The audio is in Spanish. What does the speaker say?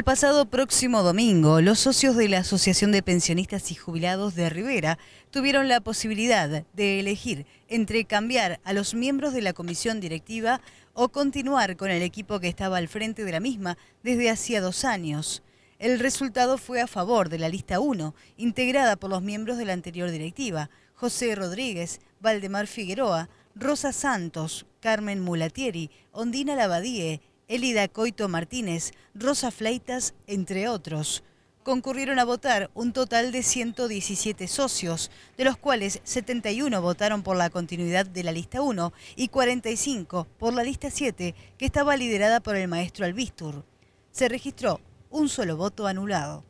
El pasado próximo domingo, los socios de la Asociación de Pensionistas y Jubilados de Rivera tuvieron la posibilidad de elegir entre cambiar a los miembros de la comisión directiva o continuar con el equipo que estaba al frente de la misma desde hacía dos años. El resultado fue a favor de la lista 1, integrada por los miembros de la anterior directiva, José Rodríguez, Valdemar Figueroa, Rosa Santos, Carmen Mulatieri, Ondina Labadie. Elida Coito Martínez, Rosa Fleitas, entre otros. Concurrieron a votar un total de 117 socios, de los cuales 71 votaron por la continuidad de la lista 1 y 45 por la lista 7, que estaba liderada por el maestro Albistur. Se registró un solo voto anulado.